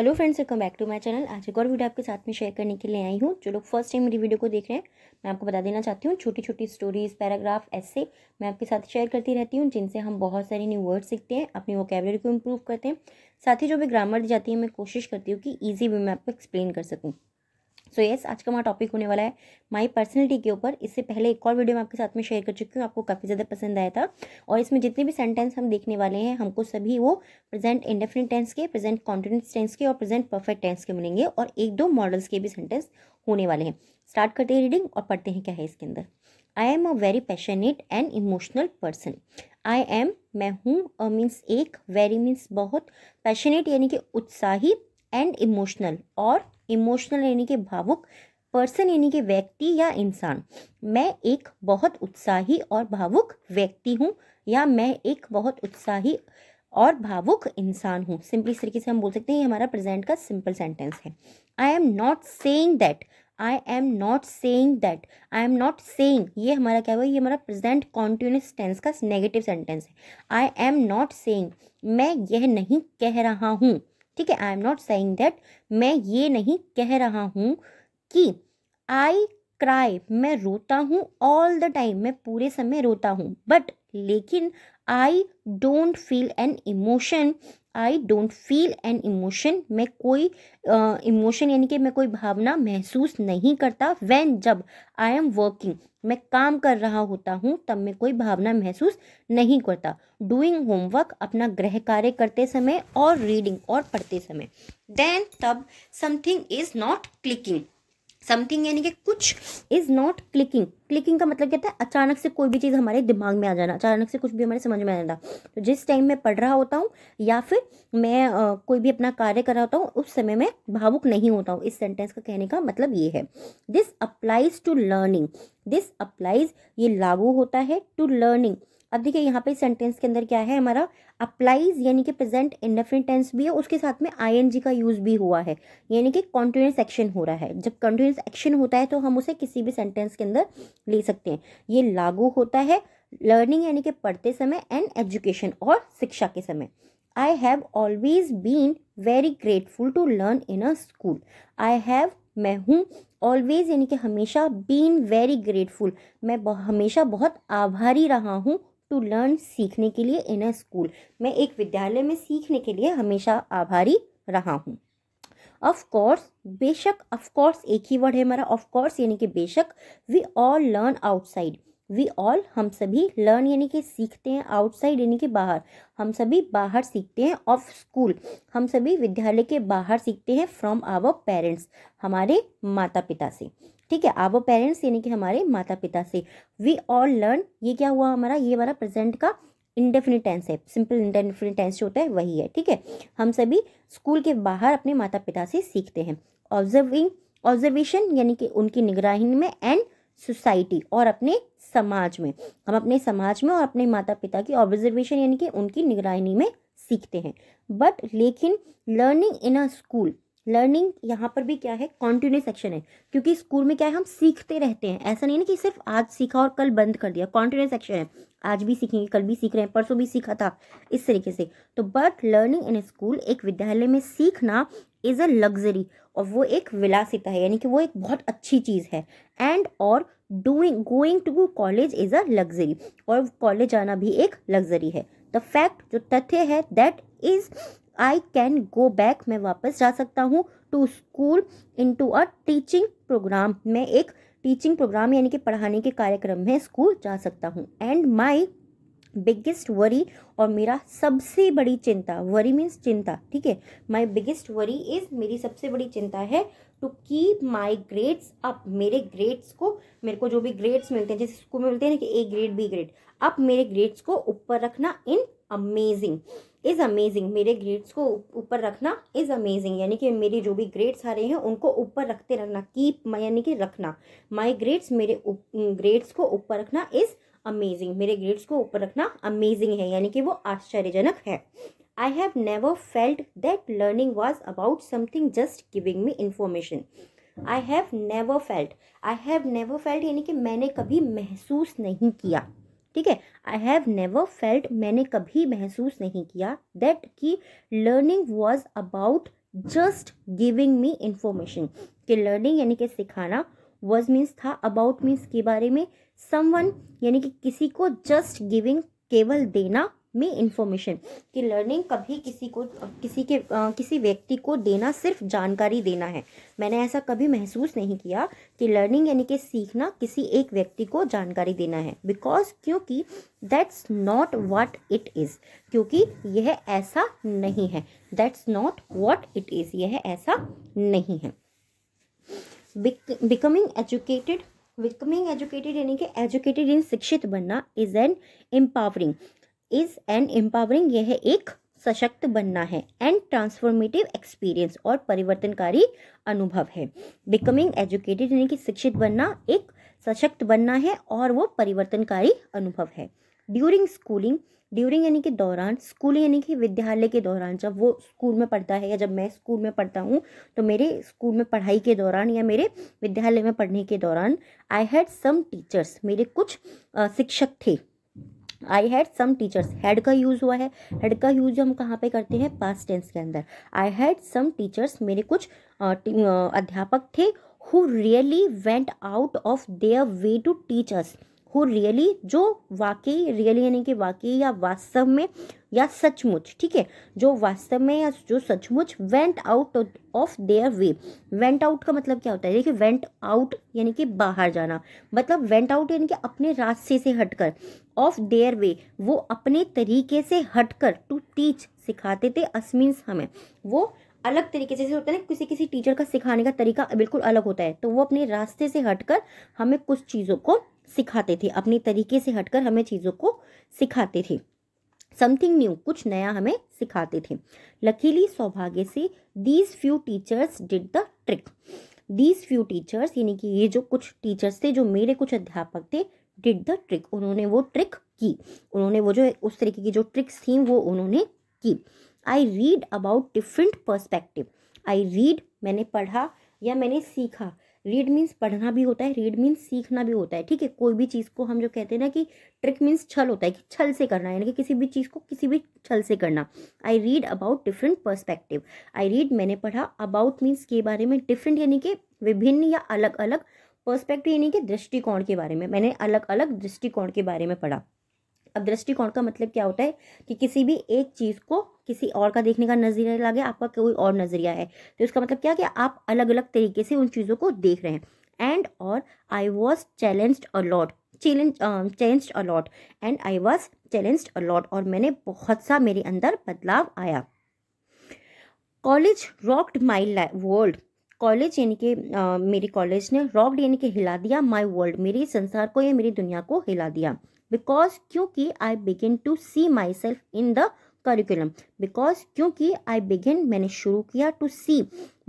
hello friends welcome back to my channel आज एक और वीडियो आपके साथ में शेयर करने के लिए आई हूँ जो लोग फर्स्ट टाइम मेरी वीडियो को देख रहे हैं मैं आपको बता देना चाहती हूँ छोटी छोटी स्टोरीज पैराग्राफ ऐसे मैं आपके साथ शेयर करती रहती हूँ जिनसे हम बहुत सारे न्यू वर्ड सीखते हैं अपनी वोकेबलरी को इम्प्रूव करते हैं साथ ही जो भी ग्रामर दी जाती है मैं कोशिश करती हूँ कि ईजी वे मैं आपको एक्सप्लेन कर सकूँ सो येस आज का हमारा टॉपिक होने वाला है माई पर्सनलिटी के ऊपर इससे पहले एक और वीडियो मैं आपके साथ में शेयर कर चुकी हूँ आपको काफ़ी ज़्यादा पसंद आया था और इसमें जितने भी सेंटेंस हम देखने वाले हैं हमको सभी वो प्रेजेंट इंडेफिनिट टेंस के प्रेजेंट कॉन्टिन्यूस टेंस के और प्रेजेंट परफेक्ट टेंस के मिलेंगे और एक दो मॉडल्स के भी सेंटेंस होने वाले हैं स्टार्ट करते हैं रीडिंग और पढ़ते हैं क्या है इसके अंदर I am a very passionate and emotional person I am मैं हूँ अ मीन्स एक वेरी मीन्स बहुत पैशनेट यानी कि उत्साही एंड इमोशनल और इमोशनल यानी कि भावुक पर्सन यानी कि व्यक्ति या इंसान मैं एक बहुत उत्साही और भावुक व्यक्ति हूँ या मैं एक बहुत उत्साही और भावुक इंसान हूँ सिंपली इस तरीके से हम बोल सकते हैं ये हमारा प्रेजेंट का सिंपल सेंटेंस है I am not saying that I am not saying that I am not saying ये हमारा क्या हुआ ये हमारा प्रेजेंट कॉन्टिन्यूस टेंस का नेगेटिव सेंटेंस है आई एम नॉट सेइंग मैं यह नहीं कह रहा हूँ ठीक है I am not saying that मैं ये नहीं कह रहा हूँ कि आई क्राई मैं रोता हूँ ऑल द टाइम मैं पूरे समय रोता हूँ बट लेकिन I don't feel an emotion I don't feel an emotion मैं कोई इमोशन uh, यानी कि मैं कोई भावना महसूस नहीं करता वैन जब आई एम वर्किंग मैं काम कर रहा होता हूँ तब मैं कोई भावना महसूस नहीं करता डूइंग होमवर्क अपना गृह कार्य करते समय और रीडिंग और पढ़ते समय देन तब something is not clicking something यानी कि कुछ इज नॉट क्लिकिंग क्लिकिंग का मतलब क्या था अचानक से कोई भी चीज़ हमारे दिमाग में आ जाना अचानक से कुछ भी हमारे समझ में आ जाना तो जिस टाइम मैं पढ़ रहा होता हूँ या फिर मैं आ, कोई भी अपना कार्य कर रहा होता हूँ उस समय मैं भावुक नहीं होता हूँ इस सेंटेंस का कहने का मतलब ये है this applies to learning this applies ये लागू होता है टू लर्निंग अब देखिए यहाँ पे सेंटेंस के अंदर क्या है हमारा अप्लाइज यानी कि प्रेजेंट इंडेफिनिट टेंस भी है उसके साथ में आईएनजी का यूज़ भी हुआ है यानी कि कॉन्टीन्यूस एक्शन हो रहा है जब कंटिन्यूस एक्शन होता है तो हम उसे किसी भी सेंटेंस के अंदर ले सकते हैं ये लागू होता है लर्निंग यानी कि पढ़ते समय एंड एजुकेशन और शिक्षा के समय I have always been very grateful to learn in a school I have मैं हूँ ऑलवेज यानी कि हमेशा बीन वेरी ग्रेटफुल मैं हमेशा बहुत आभारी रहा हूँ टू लर्न सीखने के लिए इन अ स्कूल मैं एक विद्यालय में सीखने के लिए हमेशा आभारी रहा हूँ ऑफ कोर्स बेशक ऑफ कोर्स एक ही वर्ड है हमारा ऑफ कोर्स यानी कि बेशक we all learn outside we all हम सभी लर्न यानी कि सीखते हैं आउटसाइड यानी कि बाहर हम सभी बाहर सीखते हैं ऑफ स्कूल हम सभी विद्यालय के बाहर सीखते हैं फ्रॉम आवर पेरेंट्स हमारे माता पिता से ठीक है आवर पेरेंट्स यानी कि हमारे माता पिता से वी ऑल लर्न ये क्या हुआ हमारा ये हमारा प्रेजेंट का इंडेफिनिट टेंस है सिंपल इंडेफिनिट टेंस जो होता है वही है ठीक है हम सभी स्कूल के बाहर अपने माता पिता से सीखते हैं ऑब्जर्विंग ऑब्जर्वेशन यानी कि उनकी निगरानी में एंड सोसाइटी और अपने समाज में हम अपने समाज में और अपने माता पिता की ऑब्जर्वेशन यानी कि उनकी निगरानी में सीखते हैं बट लेकिन learning in a school learning यहाँ पर भी क्या है कॉन्टिन्यूस एक्शन है क्योंकि स्कूल में क्या है हम सीखते रहते हैं ऐसा नहीं ना कि सिर्फ आज सीखा और कल बंद कर दिया कॉन्टिन्यूस एक्शन है आज भी सीखेंगे कल भी सीख रहे हैं परसों भी सीखा था इस तरीके से तो बट लर्निंग इन स्कूल एक विद्यालय में सीखना इज़ अ लग्जरी और वो एक विलासिता है यानी कि वो एक बहुत अच्छी चीज़ है एंड और doing going to college is a luxury और कॉलेज जाना भी एक लग्जरी है द फैक्ट जो तथ्य है that is I can go back मैं वापस जा सकता हूँ to school in to a teaching program मैं एक टीचिंग प्रोग्राम यानी कि पढ़ाने के कार्यक्रम में स्कूल जा सकता हूँ एंड माई बिगेस्ट वरी और मेरा सबसे बड़ी चिंता वरी मीन्स चिंता ठीक है माई बिगेस्ट वरी इज़ मेरी सबसे बड़ी चिंता है to keep my grades up मेरे ग्रेड्स को मेरे को जो भी ग्रेड्स मिलते हैं जैसे स्कूल में मिलते हैं ना कि ए ग्रेड बी ग्रेड अब मेरे ग्रेड्स को ऊपर रखना इन अमेजिंग इज़ अमेजिंग मेरे ग्रेड्स को ऊपर रखना इज़ अमेजिंग यानी कि मेरे जो भी ग्रेड्स आ रहे हैं उनको ऊपर रखते रहना कीप यानी कि रखना माई ग्रेड्स मेरे ग्रेड्स को ऊपर रखना इज़ अमेजिंग मेरे ग्रेड्स को ऊपर रखना अमेजिंग है यानी कि वो आश्चर्यजनक है I have never felt that learning was about something just giving me information I have never felt I have never felt यानी कि मैंने कभी महसूस नहीं किया ठीक है आई हैव नेवर फेल्ट मैंने कभी महसूस नहीं किया दैट कि learning was about just giving me information कि लर्निंग यानी कि सिखाना वॉज मीन्स था अबाउट मीन्स के बारे में समवन यानी कि किसी को जस्ट गिविंग केवल देना में इंफॉर्मेशन कि लर्निंग कभी किसी को किसी के आ, किसी व्यक्ति को देना सिर्फ जानकारी देना है मैंने ऐसा कभी महसूस नहीं किया कि लर्निंग यानी कि सीखना किसी एक व्यक्ति को जानकारी देना है बिकॉज क्योंकि that's not what it is क्योंकि यह ऐसा नहीं है that's not what it is यह ऐसा नहीं है बिकमिंग एजुकेटेड बिकमिंग एजुकेटेड यानी कि एजुकेटेड इन शिक्षित बनना is an empowering is an empowering यह एक सशक्त बनना है एंड ट्रांसफॉर्मेटिव एक्सपीरियंस और परिवर्तनकारी अनुभव है बिकमिंग एजुकेटेड यानी कि शिक्षित बनना एक सशक्त बनना है और वो परिवर्तनकारी अनुभव है ड्यूरिंग स्कूलिंग ड्यूरिंग यानी कि दौरान स्कूल यानी कि विद्यालय के दौरान जब वो स्कूल में पढ़ता है या जब मैं स्कूल में पढ़ता हूँ तो मेरे स्कूल में पढ़ाई के दौरान या मेरे विद्यालय में पढ़ने के दौरान आई हैड सम टीचर्स मेरे कुछ शिक्षक थे I had some teachers had का यूज़ हुआ है हैड का यूज़ हम कहाँ पे करते हैं पास्ट टेंस के अंदर आई हैड सम टीचर्स मेरे कुछ अध्यापक थे who really went out of their way to teachers who really जो वाकई रियली यानी कि वाकई या वास्तव में या सचमुच ठीक है जो वास्तव में या जो सचमुच went out of their way went out का मतलब क्या होता है देखिए वेंट आउट यानी कि बाहर जाना मतलब वेंट आउट यानी कि अपने रास्ते से हटकर ऑफ देयर वे वो अपने तरीके से हटकर टू टीच सिखाते थे असमीन्स हमें वो अलग तरीके से होता है ना किसी किसी टीचर का सिखाने का तरीका बिल्कुल अलग होता है तो वो अपने रास्ते से हटकर हमें कुछ चीज़ों को सिखाते थे अपने तरीके से हटकर हमें चीज़ों को सिखाते थे समथिंग न्यू कुछ नया हमें सिखाते थे लकीली सौभाग्य से these few teachers did the trick these few teachers यानी कि ये जो कुछ टीचर्स थे जो मेरे कुछ अध्यापक थे डिड द ट्रिक उन्होंने वो ट्रिक की उन्होंने वो जो उस तरीके की जो ट्रिक्स थी वो उन्होंने की I read about different perspective I read मैंने पढ़ा या मैंने सीखा रीड मीन्स पढ़ना भी होता है रीड मीन्स सीखना भी होता है ठीक है कोई भी चीज़ को हम जो कहते हैं ना कि ट्रिक मीन्स छल होता है कि छल से करना यानी कि किसी भी चीज़ को किसी भी छल से करना I read about different perspective I read मैंने पढ़ा अबाउट मीन्स के बारे में डिफरेंट यानी कि विभिन्न या अलग अलग पर्सपेक्टिव यानी कि दृष्टिकोण के बारे में मैंने अलग अलग दृष्टिकोण के बारे में पढ़ा अब दृष्टिकोण का मतलब क्या होता है कि किसी भी एक चीज़ को किसी और का देखने का नज़रिया लगे आपका कोई और नज़रिया है तो इसका मतलब क्या कि आप अलग अलग तरीके से उन चीज़ों को देख रहे हैं एंड और I was challenged a lot challenge challenged a lot and I was challenged a lot और मैंने बहुत सा मेरे अंदर बदलाव आया college rocked my world college यानी कि मेरी कॉलेज ने रॉकड यानी कि हिला दिया माई वर्ल्ड मेरे संसार को या मेरी दुनिया को हिला दिया बिकॉज क्योंकि I begin to see myself in the curriculum because क्योंकि आई बिगिन मैंने शुरू किया टू सी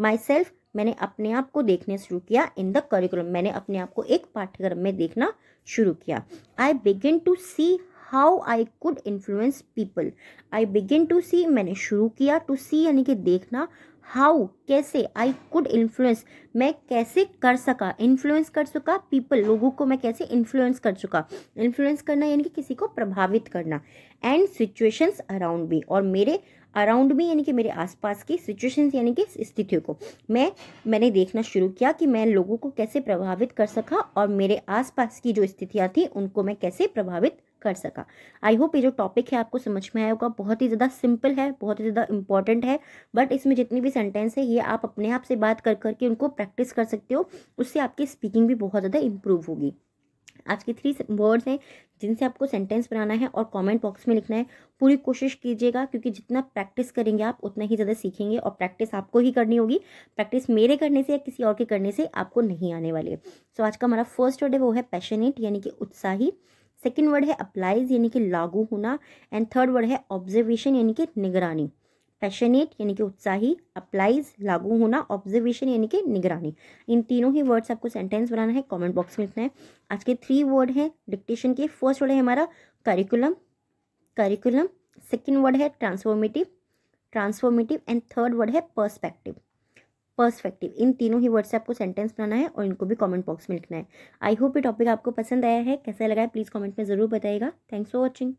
माई सेल्फ मैंने अपने आप को देखने शुरू किया इन द करिकुलम मैंने अपने आप को एक पाठ्यक्रम में देखना शुरू किया I begin to see how I could influence people I begin to see मैंने शुरू किया टू सी यानी कि देखना हाउ कैसे आई कुड इन्फ्लुएंस मैं कैसे कर सका इन्फ्लुएंस कर चुका पीपल लोगों को मैं कैसे इन्फ्लुएंस कर चुका इन्फ्लुएंस करना यानी कि किसी को प्रभावित करना एंड सिचुएशंस अराउंड मी और मेरे अराउंड मी यानी कि मेरे आसपास की सिचुएशंस यानी कि स्थितियों को मैं मैंने देखना शुरू किया कि मैं लोगों को कैसे प्रभावित कर सका और मेरे आसपास की जो स्थितियाँ थी उनको मैं कैसे प्रभावित कर सका आई होप ये जो टॉपिक है आपको समझ में आया होगा बहुत ही ज़्यादा सिंपल है बहुत ही ज़्यादा इंपॉर्टेंट है बट इसमें जितनी भी सेंटेंस है ये आप अपने आप से बात कर करके उनको प्रैक्टिस कर सकते हो उससे आपकी स्पीकिंग भी बहुत ज़्यादा इम्प्रूव होगी आज के थ्री वर्ड्स हैं जिनसे आपको सेंटेंस बनाना है और कमेंट बॉक्स में लिखना है पूरी कोशिश कीजिएगा क्योंकि जितना प्रैक्टिस करेंगे आप उतना ही ज़्यादा सीखेंगे और प्रैक्टिस आपको ही करनी होगी प्रैक्टिस मेरे करने से या किसी और के करने से आपको नहीं आने वाली है so, सो आज का हमारा फर्स्ट वर्ड है वो है पैशनेट यानी कि उत्साही सेकेंड वर्ड है अप्लाइज यानी कि लागू होना एंड थर्ड वर्ड है ऑब्जर्वेशन यानी कि निगरानी पैशनेट यानी कि उत्साही अप्लाइज लागू होना ऑब्जर्वेशन यानी कि निगरानी इन तीनों ही वर्ड्स आपको सेंटेंस बनाना है कमेंट बॉक्स में लिखना है आज के थ्री वर्ड हैं डिक्टेशन के फर्स्ट वर्ड है हमारा करिकुलम करिकुलम सेकेंड वर्ड है transformative transformative and third word है पर्सपेक्टिव पर्सपेक्टिव इन तीनों ही वर्ड से आपको सेंटेंस बनाना है और इनको भी कॉमेंट बॉक्स में लिखना है आई होप ये टॉपिक आपको पसंद आया है कैसा लगा है प्लीज़ कॉमेंट में ज़रूर बताएगा थैंक्स फॉर वॉचिंग